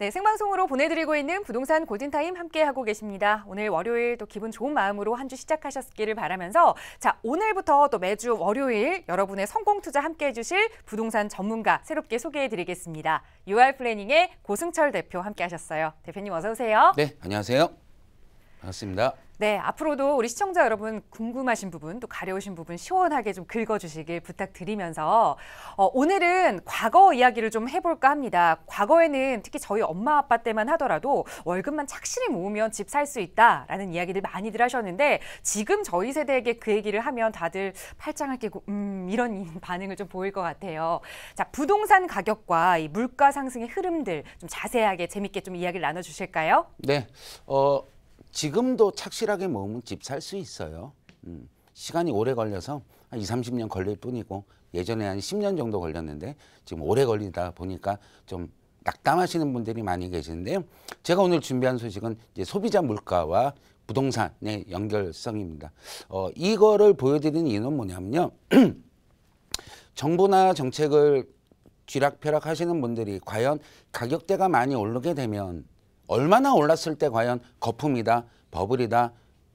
네, 생방송으로 보내드리고 있는 부동산 고진타임 함께하고 계십니다. 오늘 월요일 또 기분 좋은 마음으로 한 주 시작하셨기를 바라면서 자, 오늘부터 또 매주 월요일 여러분의 성공 투자 함께해 주실 부동산 전문가 새롭게 소개해 드리겠습니다. UR 플래닝의 고승철 대표 함께하셨어요. 대표님 어서 오세요. 네, 안녕하세요. 반갑습니다. 네, 앞으로도 우리 시청자 여러분 궁금하신 부분 또 가려우신 부분 시원하게 좀 긁어주시길 부탁드리면서 어, 오늘은 과거 이야기를 좀 해볼까 합니다. 과거에는 특히 저희 엄마 아빠 때만 하더라도 월급만 착실히 모으면 집 살 수 있다라는 이야기를 많이들 하셨는데 지금 저희 세대에게 그 얘기를 하면 다들 팔짱을 끼고 음 이런 반응을 좀 보일 것 같아요. 자, 부동산 가격과 이 물가 상승의 흐름들 좀 자세하게 재밌게 좀 이야기를 나눠주실까요? 네, 어. 지금도 착실하게 모으면 집 살 수 있어요. 음, 시간이 오래 걸려서 한 2, 30년 걸릴 뿐이고 예전에 한 10년 정도 걸렸는데 지금 오래 걸리다 보니까 좀 낙담하시는 분들이 많이 계시는데요. 제가 오늘 준비한 소식은 이제 소비자 물가와 부동산의 연결성입니다. 어, 이거를 보여드리는 이유는 뭐냐면요. 정부나 정책을 쥐락펴락 하시는 분들이 과연 가격대가 많이 오르게 되면 얼마나 올랐을 때 과연 거품이다, 버블이다,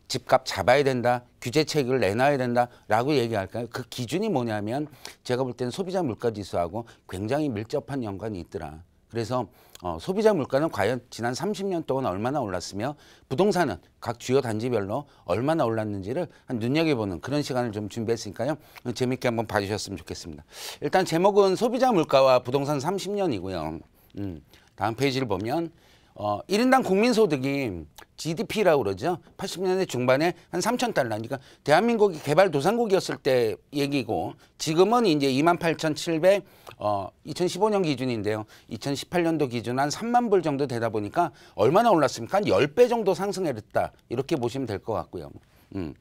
집값 잡아야 된다, 규제책을 내놔야 된다라고 얘기할까요? 그 기준이 뭐냐면 제가 볼 때는 소비자 물가 지수하고 굉장히 밀접한 연관이 있더라. 그래서 어, 소비자 물가는 과연 지난 30년 동안 얼마나 올랐으며 부동산은 각 주요 단지별로 얼마나 올랐는지를 한 눈여겨보는 그런 시간을 좀 준비했으니까요. 재미있게 한번 봐주셨으면 좋겠습니다. 일단 제목은 소비자 물가와 부동산 30년이고요. 음, 다음 페이지를 보면 어, 1인당 국민소득이 GDP라고 그러죠. 80년대 중반에 한 3천 달러. 니까 그러니까 대한민국이 개발도상국이었을 때 얘기고 지금은 이제 28,700 어, 2015년 기준인데요. 2018년도 기준 한 3만 불 정도 되다 보니까 얼마나 올랐습니까? 한 10배 정도 상승했다. 이렇게 보시면 될 것 같고요. 음.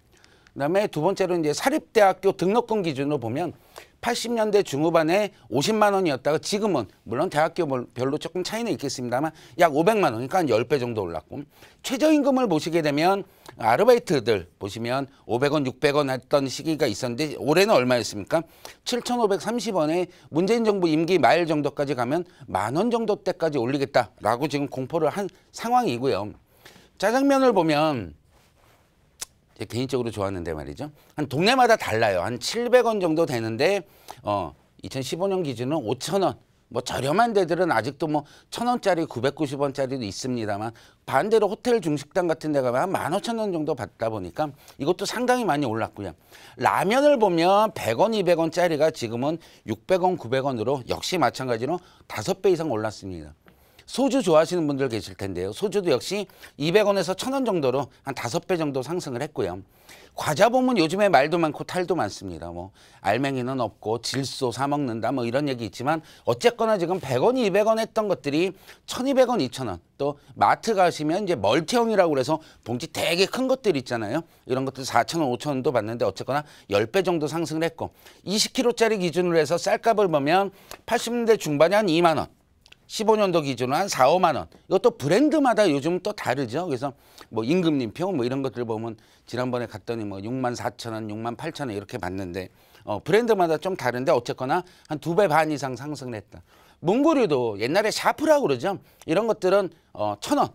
그다음에 두 번째로 이제 사립대학교 등록금 기준으로 보면 80년대 중후반에 50만 원이었다가 지금은 물론 대학교별로 조금 차이는 있겠습니다만 약 500만 원이니까 그러니까 한 10배 정도 올랐고 최저임금을 보시게 되면 아르바이트들 보시면 500원, 600원 했던 시기가 있었는데 올해는 얼마였습니까? 7,530원에 문재인 정부 임기 말 정도까지 가면 만 원 정도 때까지 올리겠다라고 지금 공포를 한 상황이고요. 짜장면을 보면 개인적으로 좋았는데 말이죠. 한 동네마다 달라요. 한 700원 정도 되는데 어 2015년 기준은 5,000원. 뭐 저렴한 데들은 아직도 뭐 1,000원짜리, 990원짜리도 있습니다만 반대로 호텔 중식당 같은 데 가면 한 15,000원 정도 받다 보니까 이것도 상당히 많이 올랐고요. 라면을 보면 100원, 200원짜리가 지금은 600원, 900원으로 역시 마찬가지로 5배 이상 올랐습니다. 소주 좋아하시는 분들 계실 텐데요. 소주도 역시 200원에서 1000원 정도로 한 5배 정도 상승을 했고요. 과자 보면 요즘에 말도 많고 탈도 많습니다. 뭐 알맹이는 없고 질소 사 먹는다 뭐 이런 얘기 있지만 어쨌거나 지금 100원, 200원 했던 것들이 1200원, 2000원 또 마트 가시면 이제 멀티형이라고 그래서 봉지 되게 큰 것들 있잖아요. 이런 것들 4,000원, 5,000원도 봤는데 어쨌거나 10배 정도 상승을 했고 20kg짜리 기준으로 해서 쌀값을 보면 80년대 중반에 한 2만 원 15년도 기준으로 한 4, 5만 원. 이것도 브랜드마다 요즘 또 다르죠. 그래서 뭐 임금님표 뭐 이런 것들 보면 지난번에 갔더니 뭐 6만 4천 원, 6만 8천 원 이렇게 봤는데 어, 브랜드마다 좀 다른데 어쨌거나 한 두 배 반 이상 상승을 했다. 문구류도 옛날에 샤프라고 그러죠. 이런 것들은 어, 천 원,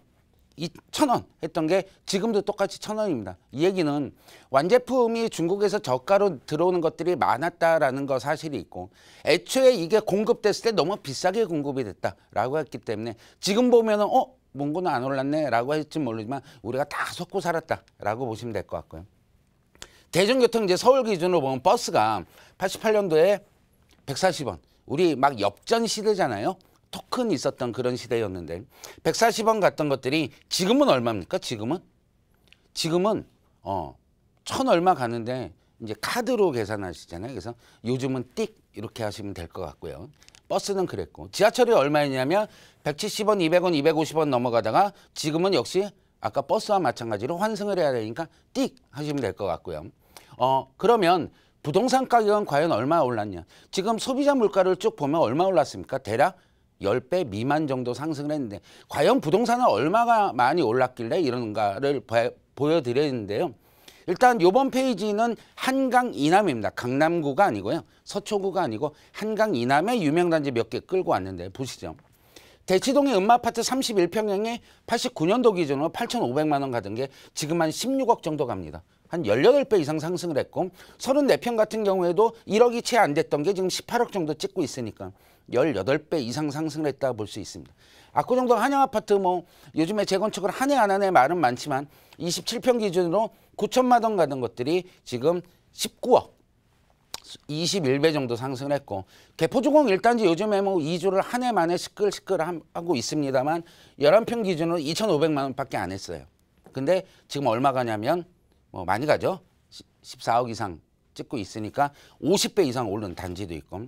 2,000원 했던 게 지금도 똑같이 1,000원입니다. 이 얘기는 완제품이 중국에서 저가로 들어오는 것들이 많았다라는 거 사실이 있고 애초에 이게 공급됐을 때 너무 비싸게 공급이 됐다라고 했기 때문에 지금 보면은 어? 몽고는 안 올랐네 라고 할지 모르지만 우리가 다 속고 살았다 라고 보시면 될 것 같고요. 대중교통 이제 서울 기준으로 보면 버스가 88년도에 140원 우리 막 엽전 시대잖아요. 토큰 있었던 그런 시대였는데 140원 갔던 것들이 지금은 얼마입니까? 지금은? 지금은 어, 천 얼마 가는데 이제 카드로 계산하시잖아요. 그래서 요즘은 띡 이렇게 하시면 될 것 같고요. 버스는 그랬고 지하철이 얼마였냐면 170원, 200원, 250원 넘어가다가 지금은 역시 아까 버스와 마찬가지로 환승을 해야 되니까 띡 하시면 될 것 같고요. 어 그러면 부동산 가격은 과연 얼마 올랐냐? 지금 소비자 물가를 쭉 보면 얼마 올랐습니까? 대략 1 0배 미만 정도 상승을 했는데 과연 부동산은 얼마가 많이 올랐길래 이런가를 보여드렸는데요. 일단 이번 페이지는 한강 이남입니다. 강남구가 아니고요. 서초구가 아니고 한강 이남의 유명단지 몇 개 끌고 왔는데 보시죠. 대치동의 음마아파트 31평형에 89년도 기준으로 8,500만 원 가던 게 지금 한 16억 정도 갑니다. 한 18배 이상 상승을 했고 34평 같은 경우에도 1억이 채 안 됐던 게 지금 18억 정도 찍고 있으니까 18배 이상 상승을 했다 볼 수 있습니다. 압구정동 한양아파트 뭐 요즘에 재건축을 한해안한해 말은 많지만 27평 기준으로 9천만 원 가던 것들이 지금 19억 21배 정도 상승했고 개포주공 일단지 요즘에 뭐 2주를 한 해 만에 시끌시끌하고 있습니다만 11평 기준으로 2,500만 원밖에 안 했어요. 근데 지금 얼마 가냐면 뭐 많이 가죠. 14억 이상 찍고 있으니까 50배 이상 오른 단지도 있고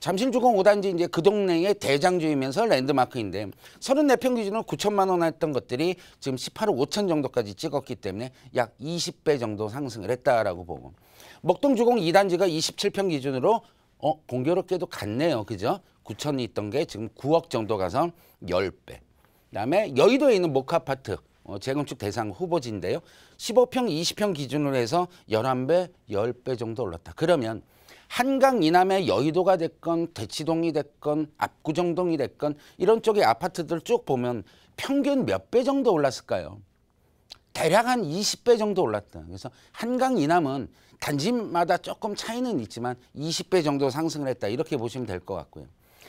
잠실주공 5단지 이제 그 동네의 대장주이면서 랜드마크인데 34평 기준으로 9천만 원 했던 것들이 지금 18억 5천 정도까지 찍었기 때문에 약 20배 정도 상승을 했다라고 보고 목동주공 2단지가 27평 기준으로 어 공교롭게도 갔네요. 그죠? 9천이 있던 게 지금 9억 정도 가서 10배. 그다음에 여의도에 있는 목카아파트 어, 재건축 대상 후보지인데요. 15평, 20평 기준으로 해서 11배, 10배 정도 올랐다. 그러면 한강 이남의 여의도가 됐건 대치동이 됐건 압구정동이 됐건 이런 쪽의 아파트들 쭉 보면 평균 몇 배 정도 올랐을까요? 대략 한 20배 정도 올랐다. 그래서 한강 이남은 단지마다 조금 차이는 있지만 20배 정도 상승을 했다. 이렇게 보시면 될 것 같고요.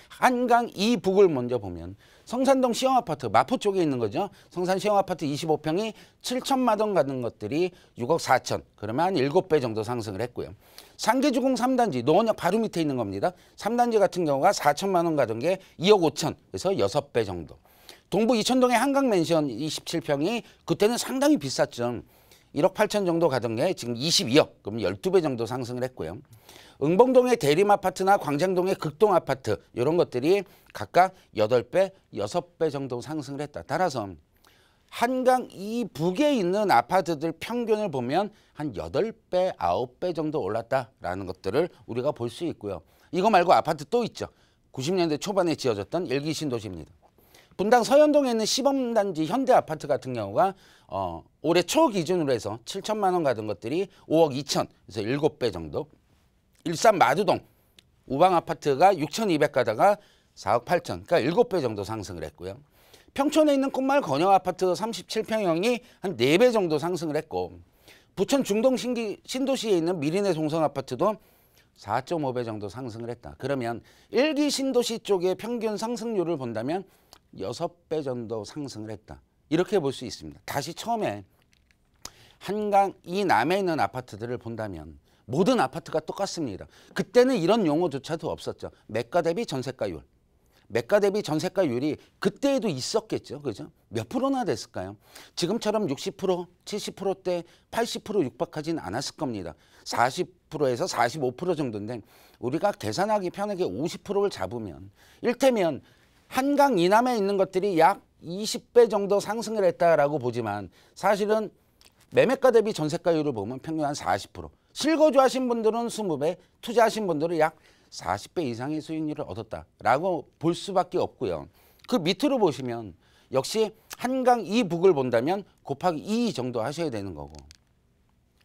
한강 이북을 먼저 보면 성산동 시형아파트 마포 쪽에 있는 거죠. 성산 시형아파트 25평이 7천만 원 가는 것들이 6억 4천 그러면 한 7배 정도 상승을 했고요. 상계주공 3단지 노원역 바로 밑에 있는 겁니다. 3단지 같은 경우가 4천만 원 가던 게 2억 5천 그래서 6배 정도. 동부 이천동의 한강맨션 27평이 그때는 상당히 비쌌죠. 1억 8천 정도 가던 게 지금 22억, 그럼 12배 정도 상승을 했고요. 응봉동의 대림 아파트나 광장동의 극동 아파트 이런 것들이 각각 8배, 6배 정도 상승을 했다. 따라서 한강 이 북에 있는 아파트들 평균을 보면 한 8배, 9배 정도 올랐다라는 것들을 우리가 볼 수 있고요. 이거 말고 아파트 또 있죠. 90년대 초반에 지어졌던 일기 신도시입니다. 분당 서현동에 있는 시범단지 현대아파트 같은 경우가 어, 올해 초 기준으로 해서 7천만 원 가던 것들이 5억 2천 그래서 7배 정도 일산 마두동 우방아파트가 6,200 가다가 4억 8천 그러니까 7배 정도 상승을 했고요. 평촌에 있는 꽃말 건영아파트 37평형이 한 4배 정도 상승을 했고 부천 중동 신기, 신도시에 있는 미리네 송성아파트도 4.5배 정도 상승을 했다. 그러면 일기 신도시 쪽의 평균 상승률을 본다면 6배 정도 상승을 했다. 이렇게 볼 수 있습니다. 다시 처음에 한강 이 남에 있는 아파트들을 본다면 모든 아파트가 똑같습니다. 그때는 이런 용어조차도 없었죠. 매가 대비 전세가율. 매가 대비 전세가율이 그때에도 있었겠죠. 그죠? 몇 프로나 됐을까요? 지금처럼 60%, 70%대 80% 육박하진 않았을 겁니다. 40%에서 45% 정도인데 우리가 계산하기 편하게 50%를 잡으면 일테면 한강 이남에 있는 것들이 약 20배 정도 상승을 했다라고 보지만 사실은 매매가 대비 전세가율을 보면 평균 한 40%. 실거주 하신 분들은 20배, 투자하신 분들은 약 40배 이상의 수익률을 얻었다라고 볼 수밖에 없고요. 그 밑으로 보시면 역시 한강 이 북을 본다면 곱하기 2 정도 하셔야 되는 거고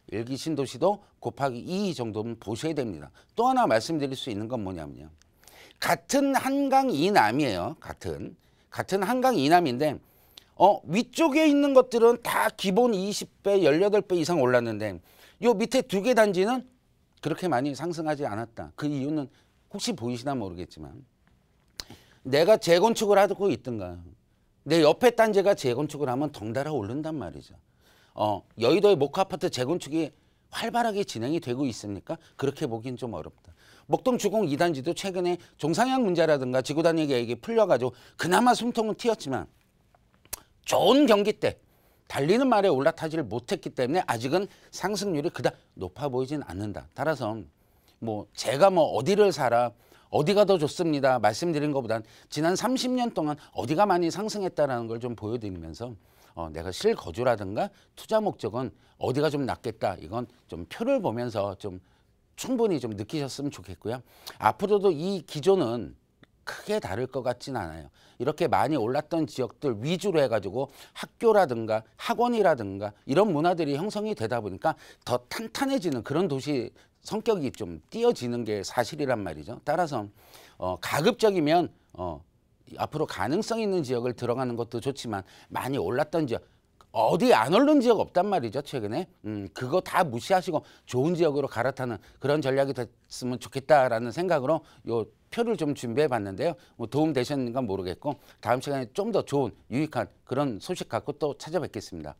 일기 신도시도 곱하기 2 정도는 보셔야 됩니다. 또 하나 말씀드릴 수 있는 건 뭐냐면요. 같은 한강 이남이에요. 같은 같은 한강 이남인데 어 위쪽에 있는 것들은 다 기본 20배, 18배 이상 올랐는데 요 밑에 두 개 단지는 그렇게 많이 상승하지 않았다. 그 이유는 혹시 보이시나 모르겠지만 내가 재건축을 하고 있든가 내 옆에 단지가 재건축을 하면 덩달아 오른단 말이죠. 어, 여의도의 목화아파트 재건축이 활발하게 진행이 되고 있습니까? 그렇게 보긴 좀 어렵다. 목동 주공 2단지도 최근에 종상향 문제라든가 지구 단위 계획이 풀려가지고 그나마 숨통은 튀었지만 좋은 경기 때 달리는 말에 올라타지를 못했기 때문에 아직은 상승률이 그닥 높아 보이진 않는다. 따라서 뭐 제가 뭐 어디를 사라 어디가 더 좋습니다 말씀드린 것보단 지난 30년 동안 어디가 많이 상승했다라는 걸 좀 보여드리면서 어, 내가 실거주라든가 투자 목적은 어디가 좀 낫겠다 이건 좀 표를 보면서 좀 충분히 좀 느끼셨으면 좋겠고요. 앞으로도 이 기조는 크게 다를 것 같진 않아요. 이렇게 많이 올랐던 지역들 위주로 해가지고 학교라든가 학원이라든가 이런 문화들이 형성이 되다 보니까 더 탄탄해지는 그런 도시 성격이 좀 띄어지는 게 사실이란 말이죠. 따라서 어, 가급적이면 어, 앞으로 가능성 있는 지역을 들어가는 것도 좋지만 많이 올랐던 지역 어디 안 오른 지역 없단 말이죠 최근에 음, 그거 다 무시하시고 좋은 지역으로 갈아타는 그런 전략이 됐으면 좋겠다라는 생각으로 요 표를 좀 준비해 봤는데요 뭐 도움 되셨는가 모르겠고 다음 시간에 좀 더 좋은 유익한 그런 소식 갖고 또 찾아뵙겠습니다.